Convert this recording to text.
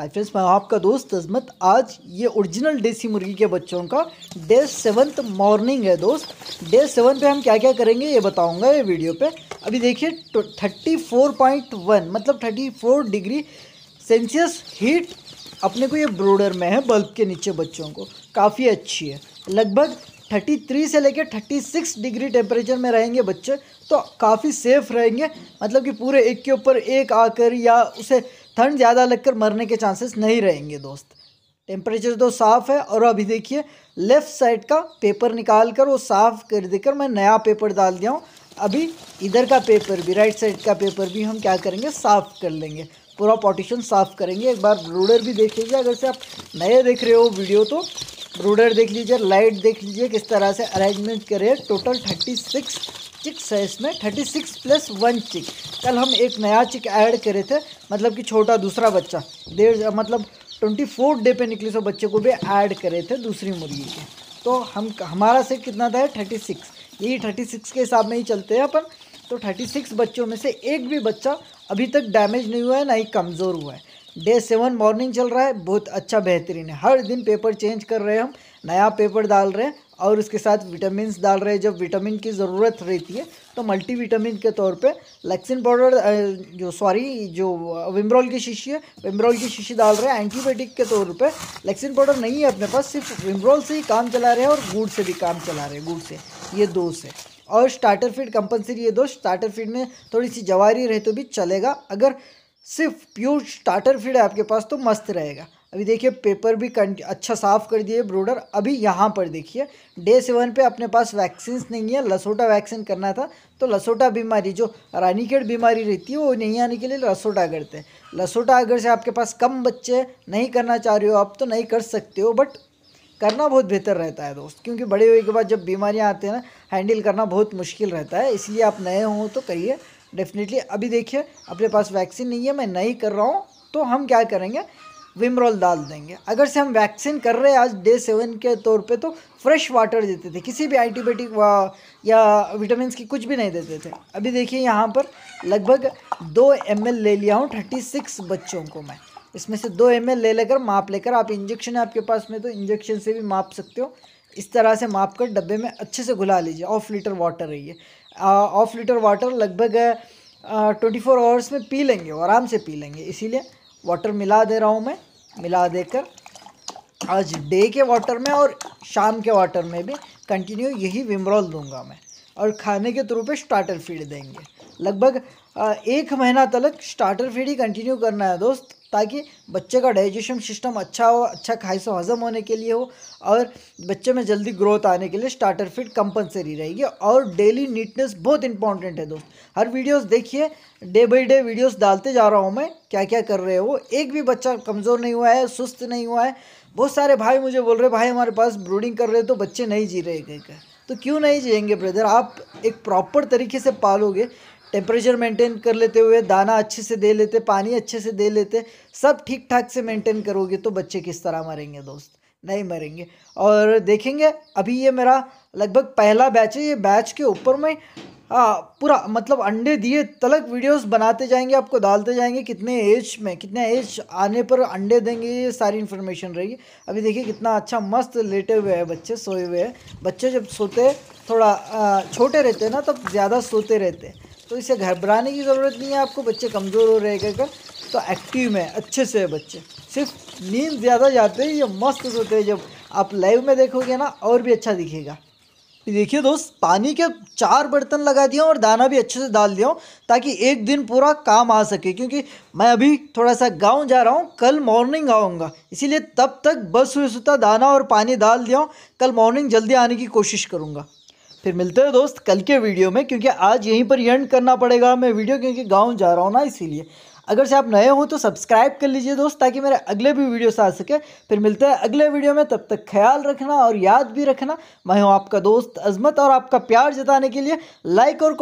hi friends मैं आपका दोस्त अजमत आज ये ओरिजिनल देसी मुर्गी के बच्चों का डे सेवन्थ मॉर्निंग है दोस्त डे सेवन पे हम क्या क्या करेंगे ये बताऊंगा ये वीडियो पे अभी देखिए थर्टी फोर पॉइंट वन मतलब thirty four degree Celsius heat अपने को ये ब्रोडर में है बल्ब के नीचे बच्चों को काफ़ी अच्छी है लगभग थर्टी थ्री से लेकर थर्टी सिक्स डिग्री टेम्परेचर में रहेंगे बच्चे तो काफ़ी सेफ़ रहेंगे मतलब कि पूरे एक के ऊपर एक आकर या उसे ठंड ज़्यादा लगकर मरने के चांसेस नहीं रहेंगे दोस्त टेम्परेचर तो साफ़ है और अभी देखिए लेफ़्ट साइड का पेपर निकाल कर वो साफ़ कर देकर मैं नया पेपर डाल दिया हूँ अभी इधर का पेपर भी राइट साइड का पेपर भी हम क्या करेंगे साफ़ कर लेंगे पूरा पार्टीशन साफ़ करेंगे एक बार रूडर भी देख लीजिए अगर से आप नए देख रहे हो वीडियो तो रूडर देख लीजिए लाइट देख लीजिए किस तरह से अरेंजमेंट करें टोटल थर्टी सिक्स चिक्स है इसमें थर्टी सिक्स प्लस वन चिक कल हम एक नया चिक ऐड करे थे मतलब कि छोटा दूसरा बच्चा डेढ़ मतलब ट्वेंटी फोर डे पे निकले सो तो बच्चे को भी ऐड करे थे दूसरी मुर्गी के तो हम हमारा से कितना था थर्टी सिक्स यही थर्टी सिक्स के हिसाब में ही चलते हैं अपन तो थर्टी सिक्स बच्चों में से एक भी बच्चा अभी तक डैमेज नहीं हुआ है ना ही कमज़ोर हुआ है डे सेवन मॉर्निंग चल रहा है बहुत अच्छा बेहतरीन है हर दिन पेपर चेंज कर रहे हैं हम नया पेपर डाल रहे हैं और उसके साथ विटामिन डाल रहे हैं जब विटामिन की ज़रूरत रहती है तो मल्टी विटामिन के तौर पे लैक्सिन पाउडर जो सॉरी जो विमरॉल की शीशी है विमरॉल की शीशी डाल रहे हैं एंटीबायोटिक के तौर पे लैक्सिन पाउडर नहीं है अपने पास सिर्फ विमरॉल से ही काम चला रहे हैं और गुड़ से भी काम चला रहे हैं गुड़ से ये दो से और स्टार्टर फीड कंपलसरी ये दो स्टार्टर फीड में थोड़ी सी जवारी रहे तो भी चलेगा अगर सिर्फ प्योर स्टार्टर फीड है आपके पास तो मस्त रहेगा अभी देखिए पेपर भी अच्छा साफ़ कर दिए ब्रोडर अभी यहाँ पर देखिए डे सेवन पे अपने पास वैक्सीन्स नहीं है लसोटा वैक्सीन करना था तो लसोटा बीमारी जो रानीखेड़ बीमारी रहती है वो नहीं आने के लिए लसोटा करते हैं लसोटा अगर से आपके पास कम बच्चे नहीं करना चाह रहे हो आप तो नहीं कर सकते हो बट करना बहुत बेहतर रहता है दोस्त क्योंकि बड़े हुए के बाद जब बीमारियाँ आती हैं ना हैंडल करना बहुत मुश्किल रहता है इसलिए आप नए हों तो करिए डेफिनेटली अभी देखिए अपने पास वैक्सीन नहीं है मैं नहीं कर रहा हूँ तो हम क्या करेंगे विमरॉल डाल देंगे अगर से हम वैक्सीन कर रहे हैं आज डे सेवन के तौर पे तो फ्रेश वाटर देते थे किसी भी एंटीबायोटिक या विटामिन की कुछ भी नहीं देते थे अभी देखिए यहाँ पर लगभग दो एम ले लिया हूँ थर्टी सिक्स बच्चों को मैं इसमें से दो एम ले लेकर माप लेकर आप इंजेक्शन है आपके पास में तो इंजेक्शन से भी माप सकते हो इस तरह से माप कर डब्बे में अच्छे से घुला लीजिए ऑफ लीटर वाटर है ये ऑफ लीटर वाटर लगभग ट्वेंटी फोर आवर्स में पी लेंगे आराम से पी लेंगे इसीलिए वाटर मिला दे रहा हूँ मैं मिला देकर आज डे के वाटर में और शाम के वाटर में भी कंटिन्यू यही विमरॉल दूंगा मैं और खाने के थ्रू पे स्टार्टर फीड देंगे लगभग एक महीना तक स्टार्टर फीड ही कंटिन्यू करना है दोस्त ताकि बच्चे का डाइजेशन सिस्टम अच्छा हो अच्छा खाई से हज़म होने के लिए हो और बच्चे में जल्दी ग्रोथ आने के लिए स्टार्टर फिट कंपलसरी रहेगी और डेली नीटनेस बहुत इंपॉर्टेंट है दोस्त हर वीडियोस देखिए डे बाई डे वीडियोस डालते जा रहा हूँ मैं क्या क्या कर रहे हो एक भी बच्चा कमज़ोर नहीं हुआ है सुस्त नहीं हुआ है बहुत सारे भाई मुझे बोल रहे भाई हमारे पास ब्रूडिंग कर रहे तो बच्चे नहीं जी रहे कहीं तो क्यों नहीं जियेंगे ब्रदर आप एक प्रॉपर तरीके से पालोगे टेम्परेचर मेंटेन कर लेते हुए दाना अच्छे से दे लेते पानी अच्छे से दे लेते सब ठीक ठाक से मेंटेन करोगे तो बच्चे किस तरह मरेंगे दोस्त नहीं मरेंगे और देखेंगे अभी ये मेरा लगभग पहला बैच है ये बैच के ऊपर में आ, हाँ, पूरा मतलब अंडे दिए तलक वीडियोस बनाते जाएंगे आपको डालते जाएंगे कितने एज में कितने एज आने पर अंडे देंगे ये सारी इन्फॉर्मेशन रहेगी अभी देखिए कितना अच्छा मस्त लेटे हुए हैं बच्चे सोए हुए हैं बच्चे जब सोते थोड़ा आ, छोटे रहते हैं ना तब ज़्यादा सोते रहते हैं तो इसे घबराने की ज़रूरत नहीं है आपको बच्चे कमज़ोर हो रहे कहकर तो एक्टिव में अच्छे से है बच्चे सिर्फ नींद ज़्यादा जाते हैं ये मस्त होते हैं जब आप लाइव में देखोगे ना और भी अच्छा दिखेगा देखिए दोस्त पानी के चार बर्तन लगा दिया और दाना भी अच्छे से डाल दिया हूँ ताकि एक दिन पूरा काम आ सके क्योंकि मैं अभी थोड़ा सा गांव जा रहा हूँ कल मॉर्निंग आऊँगा इसीलिए तब तक बस हुए सुता दाना और पानी डाल दिया हूँ कल मॉर्निंग जल्दी आने की कोशिश करूँगा फिर मिलते हैं दोस्त कल के वीडियो में क्योंकि आज यहीं पर एंड करना पड़ेगा मैं वीडियो क्योंकि गाँव जा रहा हूँ ना इसीलिए अगर से आप नए हो तो सब्सक्राइब कर लीजिए दोस्त ताकि मेरे अगले भी वीडियोस आ सके फिर मिलते हैं अगले वीडियो में तब तक ख्याल रखना और याद भी रखना मैं हूँ आपका दोस्त अजमत और आपका प्यार जताने के लिए लाइक और